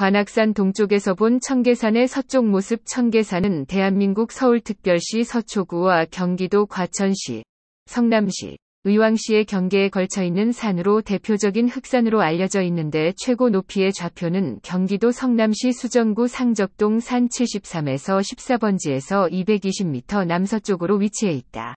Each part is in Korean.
관악산 동쪽에서 본 청계산의 서쪽 모습 청계산은 대한민국 서울특별시 서초구와 경기도 과천시, 성남시, 의왕시의 경계에 걸쳐 있는 산으로 대표적인 흑산으로 알려져 있는데 최고 높이의 좌표는 경기도 성남시 수정구 상적동 산 73에서 14번지에서 220m 남서쪽으로 위치해 있다.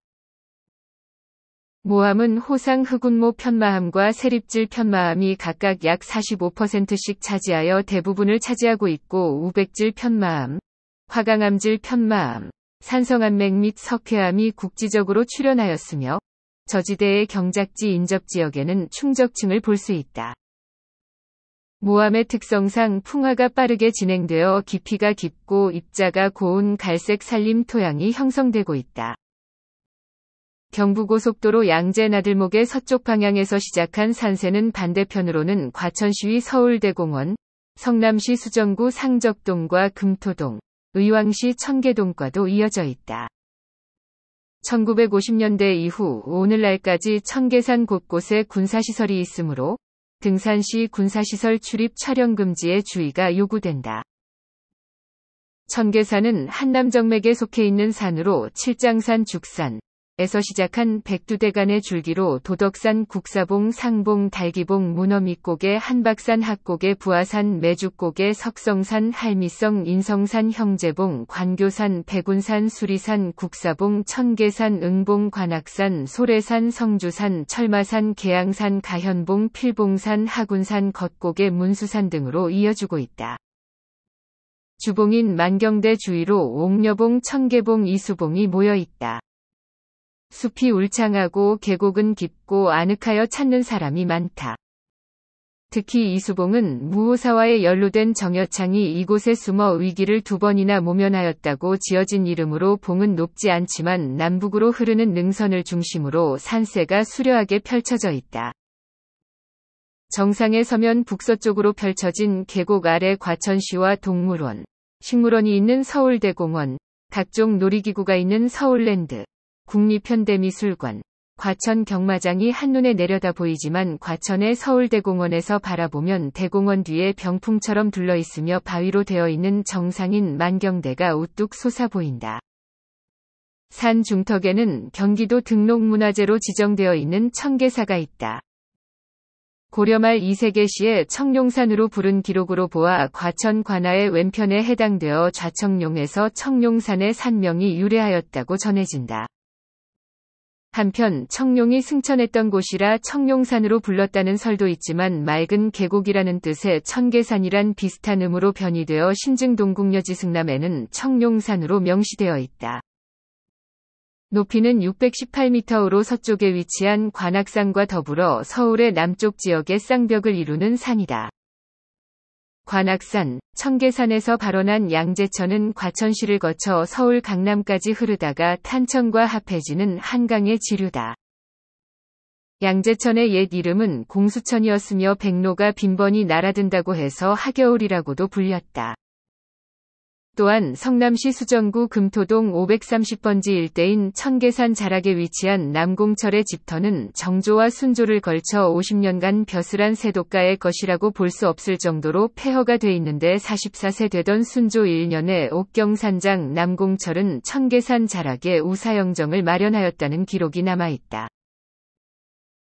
모함은 호상 흑운모 편마함과 세립질 편마함이 각각 약 45%씩 차지하여 대부분을 차지하고 있고 우백질 편마함, 화강암질 편마함, 산성암맥 및 석회암이 국지적으로 출현하였으며 저지대의 경작지 인접 지역에는 충적층을 볼 수 있다. 모함의 특성상 풍화가 빠르게 진행되어 깊이가 깊고 입자가 고운 갈색 살림 토양이 형성되고 있다. 경부고속도로 양재 나들목의 서쪽 방향에서 시작한 산세는 반대편으로는 과천시의 서울대공원, 성남시 수정구 상적동과 금토동, 의왕시 청계동과도 이어져 있다. 1950년대 이후 오늘날까지 청계산 곳곳에 군사시설이 있으므로 등산 시 군사시설 출입 촬영 금지에 주의가 요구된다. 청계산은 한남정맥에 속해 있는 산으로 칠장산 죽산, 에서 시작한 백두대간의 줄기로 도덕산 국사봉 상봉 달기봉 문어미곡에 한박산 학곡에 부하산 매주곡에 석성산 할미성 인성산 형제봉 관교산 백운산 수리산 국사봉 천계산 응봉 관악산 소래산 성주산 철마산 계양산 가현봉 필봉산 하군산 겉곡에 문수산 등으로 이어주고 있다. 주봉인 만경대 주위로 옥녀봉 천계봉 이수봉이 모여 있다. 숲이 울창하고 계곡은 깊고 아늑하여 찾는 사람이 많다. 특히 이수봉은 무호사와의 연루된 정여창이 이곳에 숨어 위기를 두 번이나 모면하였다고 지어진 이름으로 봉은 높지 않지만 남북으로 흐르는 능선을 중심으로 산세가 수려하게 펼쳐져 있다. 정상에 서면 북서쪽으로 펼쳐진 계곡 아래 과천시와 동물원, 식물원이 있는 서울대공원, 각종 놀이기구가 있는 서울랜드, 국립현대미술관, 과천 경마장이 한눈에 내려다 보이지만 과천의 서울대공원에서 바라보면 대공원 뒤에 병풍처럼 둘러있으며 바위로 되어 있는 정상인 만경대가 우뚝 솟아 보인다. 산 중턱에는 경기도 등록문화재로 지정되어 있는 청계사가 있다. 고려 말 이세계 시에 청룡산으로 부른 기록으로 보아 과천 관하의 왼편에 해당되어 좌청룡에서 청룡산의 산명이 유래하였다고 전해진다. 한편 청룡이 승천했던 곳이라 청룡산으로 불렀다는 설도 있지만 맑은 계곡이라는 뜻의 천계산이란 비슷한 음으로 변이되어 신증동국여지 승남에는 청룡산으로 명시되어 있다. 높이는 618m로 으 서쪽에 위치한 관악산과 더불어 서울의 남쪽 지역의 쌍벽을 이루는 산이다. 관악산, 청계산에서 발원한 양재천은 과천시를 거쳐 서울 강남까지 흐르다가 탄천과 합해지는 한강의 지류다. 양재천의 옛 이름은 공수천이었으며 백로가 빈번히 날아든다고 해서 하겨울이라고도 불렸다. 또한 성남시 수정구 금토동 530번지 일대인 청계산 자락에 위치한 남공철의 집터는 정조와 순조를 걸쳐 50년간 벼슬한 세도가의 것이라고 볼 수 없을 정도로 폐허가 돼 있는데 44세 되던 순조 1년에 옥경산장 남공철은 청계산 자락에 우사영정을 마련하였다는 기록이 남아있다.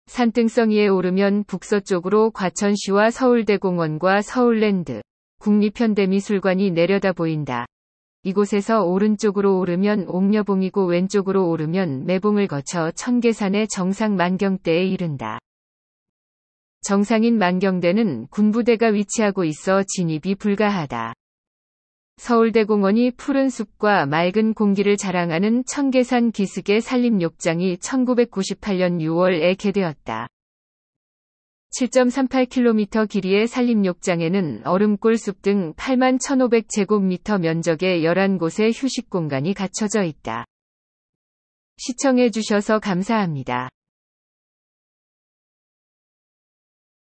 산등성이에 오르면 북서쪽으로 과천시와 서울대공원과 서울랜드, 국립현대미술관이 내려다 보인다. 이곳에서 오른쪽으로 오르면 옥녀봉이고 왼쪽으로 오르면 매봉을 거쳐 청계산의 정상 만경대에 이른다. 정상인 만경대는 군부대가 위치하고 있어 진입이 불가하다. 서울대공원이 푸른 숲과 맑은 공기를 자랑하는 청계산 기슭의 산림욕장이 1998년 6월에 개되었다. 7.38km 길이의 산림욕장에는 얼음골 숲등 8만 1,500제곱미터 면적의 11곳의 휴식 공간이 갖춰져 있다. 시청해주셔서 감사합니다.